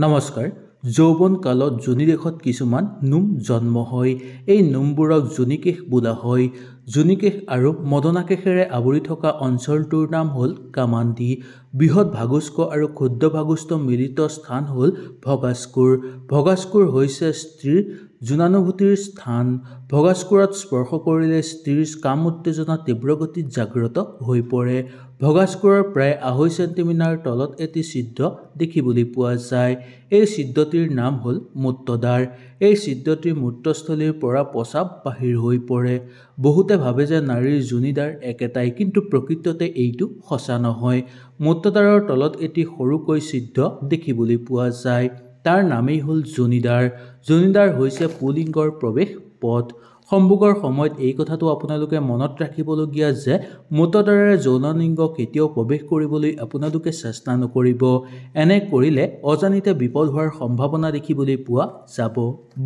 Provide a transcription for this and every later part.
নমস্কাৰ যৌৱন কালত জুনিদেশত কিছুমান নোম জন্ম হয় এই নোমবোৰক জুনিকেশ বোলা হয় জুনিকেশ আৰু মদনাকেশেৰে আৱৰি থকা অঞ্চলটোৰ নাম হ'ল কামান্দি বৃহৎ ভাগুস্ক আৰু ক্ষুদ্ৰ ভাগুস্ত মিলিত স্থান হ'ল ভগাস্কুৰ ভগাস্কুৰ হৈছে স্ত্ৰীৰ যুনানুভূতিৰ স্থান ভগাস্কুৰত স্পৰ্শ কৰিলে স্ত্ৰীৰ কাম উত্তেজনা তীব্ৰ গতিত জাগ্ৰত হৈ পৰে ভগাস্কুৰৰ প্ৰায় আঢ়ৈ চেণ্টিমিটাৰ তলত এটি ছিদ্ৰ দেখিবলৈ পোৱা যায় এই ছিদ্ৰটিৰ নাম হ'ল মূত্ৰদ্বাৰ এই চিদ্ধটিৰ মূত্ৰস্থলীৰ পৰা প্ৰস্ৰাৱ বাহিৰ হৈ পৰে বহুতে বহুতে ভাবে যে নাৰীৰ জুনিদাৰ একেটাই কিন্তু প্ৰকৃততে এইটো সঁচা নহয় মূত্ৰদ্বাৰৰ তলত এটি সৰুকৈ সিদ্ধ দেখিবলৈ পোৱা যায় তাৰ নামেই হ'ল জুনিদাৰ জুনিদাৰ হৈছে পুলিংগৰ প্ৰৱেশ পথ সম্ভোগৰ সময়ত এই কথাটো আপোনালোকে মনত ৰাখিবলগীয়া যে মতদাৰে যৌনলিংগ কেতিয়াও প্ৰৱেশ কৰিবলৈ আপোনালোকে চেষ্টা নকৰিব এনে কৰিলে অজানিতে বিপদ হোৱাৰ সম্ভাৱনা দেখিবলৈ পোৱা যাব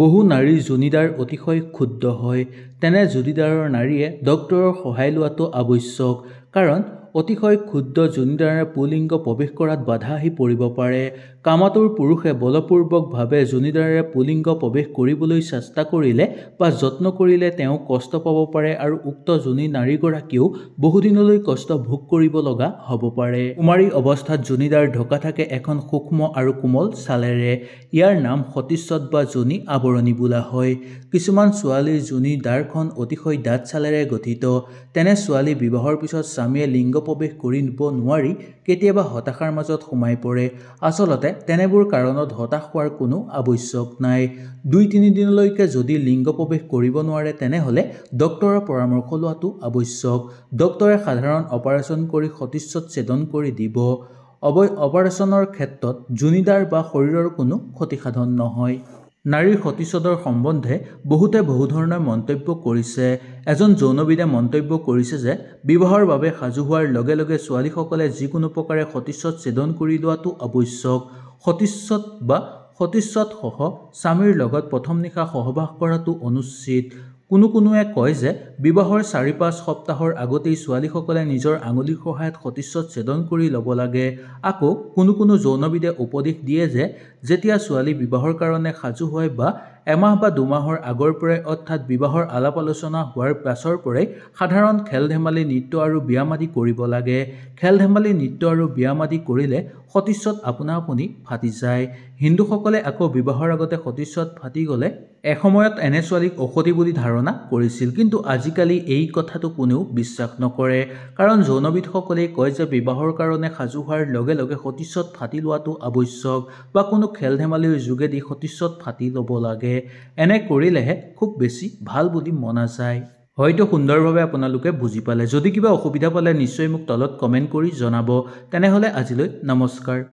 বহু নাৰীৰ জুনিদাৰ অতিশয় ক্ষুদ্ৰ হয় তেনে জুনিদাৰৰ নাৰীয়ে ডক্তৰৰ সহায় লোৱাটো আৱশ্যক কাৰণ অতিশয় ক্ষুদ্ৰ জুনিদাৰে পুলিংগ প্ৰৱেশ কৰাত বাধা আহি পৰিব পাৰে কামাতুৰ পুৰুষে বলপূৰ্বকভাৱে জুনিদাৰে পুলিংগ প্ৰৱেশ কৰিবলৈ চেষ্টা কৰিলে বা যত্ন কৰিলে তেওঁ কষ্ট পাব পাৰে আৰু উক্ত জুনি নাৰীগৰাকীয়েও বহুদিনলৈ কষ্ট ভোগ কৰিব লগা হ'ব পাৰে কুমাৰী অৱস্থাত জুনিদাৰ ঢকা থাকে এখন সূক্ষ্ম আৰু কোমল ছালেৰে ইয়াৰ নাম সতীশ্বত বা জুনি আৱৰণী বোলা হয় কিছুমান ছোৱালীৰ জুনি দাৰখন অতিশয় দাঁত চালেৰে গঠিত তেনে ছোৱালী বিবাহৰ পিছত স্বামীয়ে লিংগ প্ৰৱেশ কৰি নিব নোৱাৰি কেতিয়াবা হতাশাৰ মাজত সোমাই পৰে আচলতে তেনেবোৰ কাৰণত হতাশ হোৱাৰ কোনো আৱশ্যক নাই দুই তিনিদিনলৈকে যদি লিংগ প্ৰৱেশ কৰিব নোৱাৰে তেনেহ'লে ডক্টৰৰ পৰামৰ্শ লোৱাটো আৱশ্যক ডক্টৰে সাধাৰণ অপাৰেশ্যন কৰি সতীশ্বত ছেদন কৰি দিব অৱ অপাৰেশ্যনৰ ক্ষেত্ৰত জুনিদাৰ বা শৰীৰৰ কোনো ক্ষতিসাধন নহয় নাৰীৰ সতীচদৰ সম্বন্ধে বহুতে বহু ধৰণৰ মন্তব্য কৰিছে এজন যৌনবিদে মন্তব্য কৰিছে যে বিবাহৰ বাবে সাজু হোৱাৰ লগে লগে ছোৱালীসকলে যিকোনো প্ৰকাৰে সতীচত ছেদন কৰি লোৱাটো আৱশ্যক সতীচত বা সতীচত স্বামীৰ লগত প্ৰথম নিশা সহবাস কৰাটো অনুচিত কোনো কোনোৱে কয় যে বিবাহৰ চাৰি পাঁচ সপ্তাহৰ আগতেই ছোৱালীসকলে নিজৰ আঙুলিৰ সহায়ত সতীশ্য ছেদন কৰি ল'ব লাগে আকৌ কোনো কোনো যৌনবিদে উপদেশ দিয়ে যে যেতিয়া ছোৱালী বিবাহৰ কাৰণে সাজু হয় বা এমাহ বা দুমাহৰ আগৰ পৰাই অৰ্থাৎ বিবাহৰ আলাপ আলোচনা হোৱাৰ পাছৰ পৰাই সাধাৰণ খেল ধেমালি নৃত্য আৰু ব্যায়াম আদি কৰিব লাগে খেল ধেমালি নৃত্য আৰু ব্যায়াম আদি কৰিলে সতীশ্যত আপোনা আপুনি ফাটি যায় হিন্দুসকলে আকৌ বিবাহৰ আগতে সতীশ্যত ফাটি গ'লে এসময়ত এনে ছোৱালীক ঔষধি বুলি ধাৰণা কৰিছিল কিন্তু আজিকালি এই কথাটো কোনেও বিশ্বাস নকৰে কাৰণ যৌনবিদসকলে কয় যে বিবাহৰ কাৰণে সাজু হোৱাৰ লগে লগে সতীশত ফাটি লোৱাটো আৱশ্যক বা কোনো খেল ধেমালিৰ যোগেদি সতীশত ফাটি ল'ব লাগে এনে কৰিলেহে খুব বেছি ভাল বুলি মনা যায় হয়তো সুন্দৰভাৱে আপোনালোকে বুজি পালে যদি কিবা অসুবিধা পালে নিশ্চয় মোক তলত কমেণ্ট কৰি জনাব তেনেহ'লে আজিলৈ নমস্কাৰ